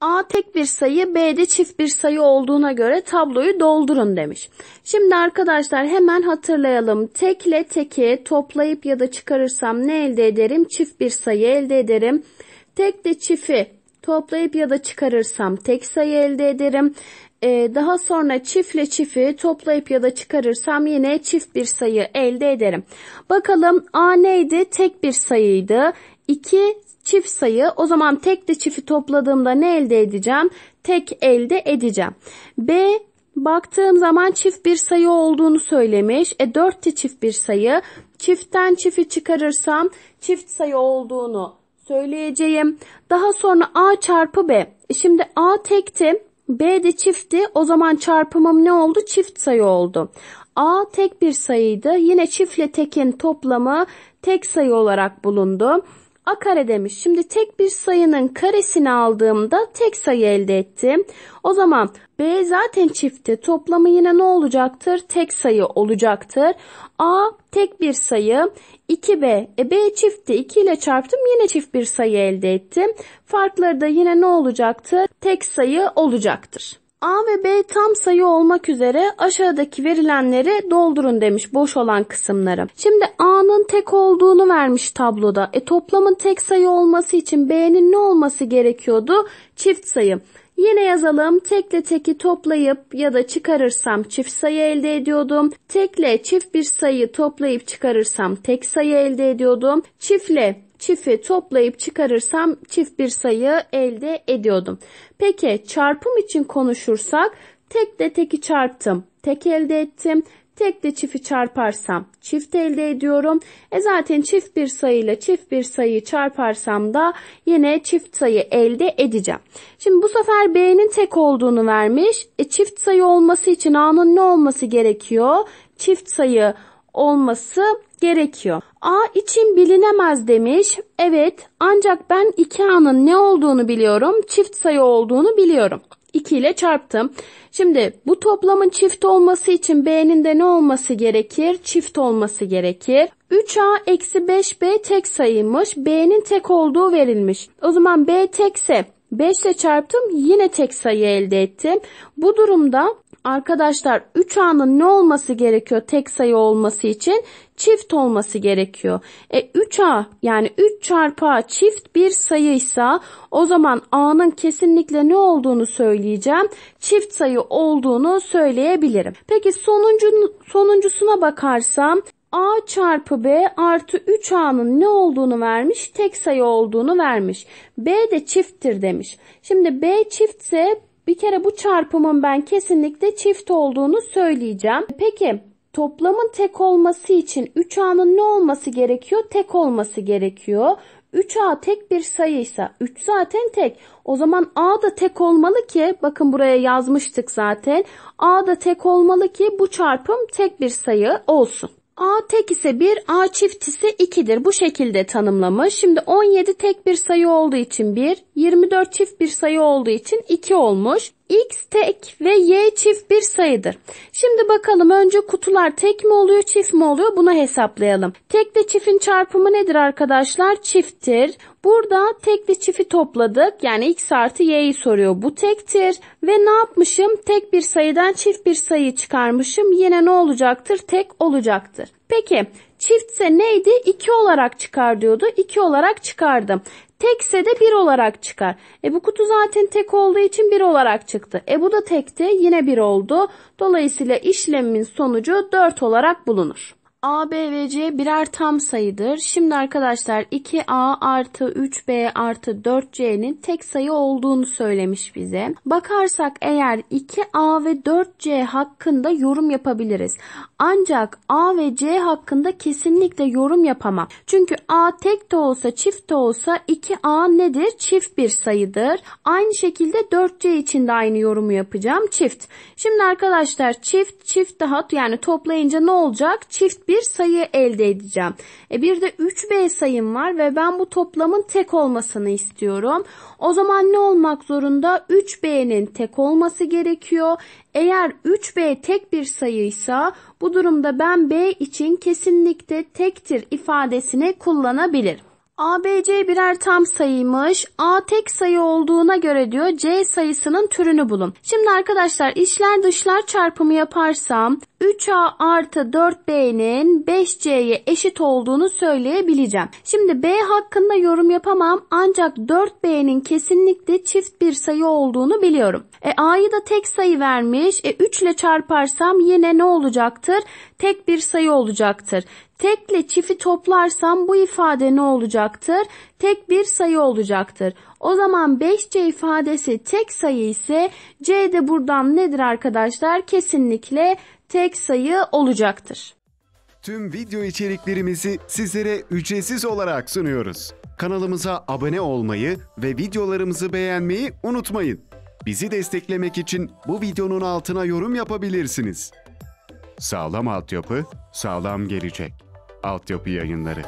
A tek bir sayı, B'de çift bir sayı olduğuna göre tabloyu doldurun demiş. Şimdi arkadaşlar hemen hatırlayalım. Tekle teki toplayıp ya da çıkarırsam ne elde ederim? Çift bir sayı elde ederim. Tek de çifi toplayıp ya da çıkarırsam tek sayı elde ederim. Ee, daha sonra çiftle çifti toplayıp ya da çıkarırsam yine çift bir sayı elde ederim. Bakalım A neydi? Tek bir sayıydı. 2 çift sayı. O zaman tek de çifti topladığımda ne elde edeceğim? Tek elde edeceğim. B Baktığım zaman çift bir sayı olduğunu söylemiş. E 4 de çift bir sayı. Çiftten çifti çıkarırsam çift sayı olduğunu söyleyeceğim. Daha sonra A çarpı B. E, şimdi A tekti. B de çiftti. O zaman çarpımım ne oldu? Çift sayı oldu. A tek bir sayıydı. Yine çiftle tekin toplamı tek sayı olarak bulundu. A kare demiş. Şimdi tek bir sayının karesini aldığımda tek sayı elde ettim. O zaman B zaten çifti. Toplamı yine ne olacaktır? Tek sayı olacaktır. A tek bir sayı. 2B. E B çifti. 2 ile çarptım. Yine çift bir sayı elde ettim. Farkları da yine ne olacaktır? Tek sayı olacaktır. A ve B tam sayı olmak üzere aşağıdaki verilenleri doldurun demiş boş olan kısımları. Şimdi A'nın tek olduğunu vermiş tabloda. E toplamın tek sayı olması için B'nin ne olması gerekiyordu? Çift sayı. Yine yazalım. Tekle teki toplayıp ya da çıkarırsam çift sayı elde ediyordum. Tekle çift bir sayı toplayıp çıkarırsam tek sayı elde ediyordum. Çiftle çifi toplayıp çıkarırsam çift bir sayı elde ediyordum. Peki çarpım için konuşursak tek de teki çarptım. Tek elde ettim. Tek de çifti çarparsam çift elde ediyorum. E zaten çift bir sayıyla çift bir sayı çarparsam da yine çift sayı elde edeceğim. Şimdi bu sefer B'nin tek olduğunu vermiş. E çift sayı olması için A'nın ne olması gerekiyor? Çift sayı olması gerekiyor. A için bilinemez demiş. Evet ancak ben 2A'nın ne olduğunu biliyorum. Çift sayı olduğunu biliyorum. 2 ile çarptım. Şimdi bu toplamın çift olması için B'nin de ne olması gerekir? Çift olması gerekir. 3A eksi 5B tek sayıymış. B'nin tek olduğu verilmiş. O zaman B tekse 5 ile çarptım yine tek sayı elde ettim. Bu durumda Arkadaşlar 3 A'nın ne olması gerekiyor tek sayı olması için? Çift olması gerekiyor. E 3A yani 3 çarpı A çift bir sayıysa o zaman A'nın kesinlikle ne olduğunu söyleyeceğim. Çift sayı olduğunu söyleyebilirim. Peki sonuncu, sonuncusuna bakarsam A çarpı B artı 3A'nın ne olduğunu vermiş, tek sayı olduğunu vermiş. B de çifttir demiş. Şimdi B çiftse bir kere bu çarpımın ben kesinlikle çift olduğunu söyleyeceğim. Peki toplamın tek olması için 3A'nın ne olması gerekiyor? Tek olması gerekiyor. 3A tek bir sayıysa 3 zaten tek. O zaman A da tek olmalı ki bakın buraya yazmıştık zaten. A da tek olmalı ki bu çarpım tek bir sayı olsun. A tek ise 1, A çift ise 2'dir. Bu şekilde tanımlamış. Şimdi 17 tek bir sayı olduğu için 1, 24 çift bir sayı olduğu için 2 olmuş x tek ve y çift bir sayıdır. Şimdi bakalım önce kutular tek mi oluyor çift mi oluyor bunu hesaplayalım. Tekle çiftin çarpımı nedir arkadaşlar? Çifttir. Burada tekli çifti topladık. Yani x artı y'yi soruyor. Bu tektir. Ve ne yapmışım? Tek bir sayıdan çift bir sayı çıkarmışım. Yine ne olacaktır? Tek olacaktır. Peki çiftse neydi? 2 olarak çıkar diyordu. 2 olarak çıkardı. Tekse de 1 olarak çıkar. E bu kutu zaten tek olduğu için 1 olarak çıktı. E bu da tekti yine 1 oldu. Dolayısıyla işlemin sonucu 4 olarak bulunur. A, B ve C birer tam sayıdır. Şimdi arkadaşlar 2A artı 3B artı 4C'nin tek sayı olduğunu söylemiş bize. Bakarsak eğer 2A ve 4C hakkında yorum yapabiliriz. Ancak A ve C hakkında kesinlikle yorum yapamam. Çünkü A tek de olsa çift de olsa 2A nedir? Çift bir sayıdır. Aynı şekilde 4C için de aynı yorumu yapacağım. Çift. Şimdi arkadaşlar çift çift daha yani toplayınca ne olacak? Çift bir sayı elde edeceğim. E bir de 3B sayım var ve ben bu toplamın tek olmasını istiyorum. O zaman ne olmak zorunda? 3B'nin tek olması gerekiyor. Eğer 3B tek bir sayıysa bu durumda ben B için kesinlikle tektir ifadesini kullanabilirim. ABC birer tam sayıymış. A tek sayı olduğuna göre diyor C sayısının türünü bulun. Şimdi arkadaşlar işler dışlar çarpımı yaparsam 3A artı 4B'nin 5C'ye eşit olduğunu söyleyebileceğim. Şimdi B hakkında yorum yapamam ancak 4B'nin kesinlikle çift bir sayı olduğunu biliyorum. E A'yı da tek sayı vermiş. E 3 ile çarparsam yine ne olacaktır? Tek bir sayı olacaktır. Tekle çifti toplarsam bu ifade ne olacaktır? Tek bir sayı olacaktır. O zaman 5C ifadesi tek sayı ise C de buradan nedir arkadaşlar? Kesinlikle tek sayı olacaktır. Tüm video içeriklerimizi sizlere ücretsiz olarak sunuyoruz. Kanalımıza abone olmayı ve videolarımızı beğenmeyi unutmayın. Bizi desteklemek için bu videonun altına yorum yapabilirsiniz. Sağlam altyapı, sağlam gelecek. Altyapı Yayınları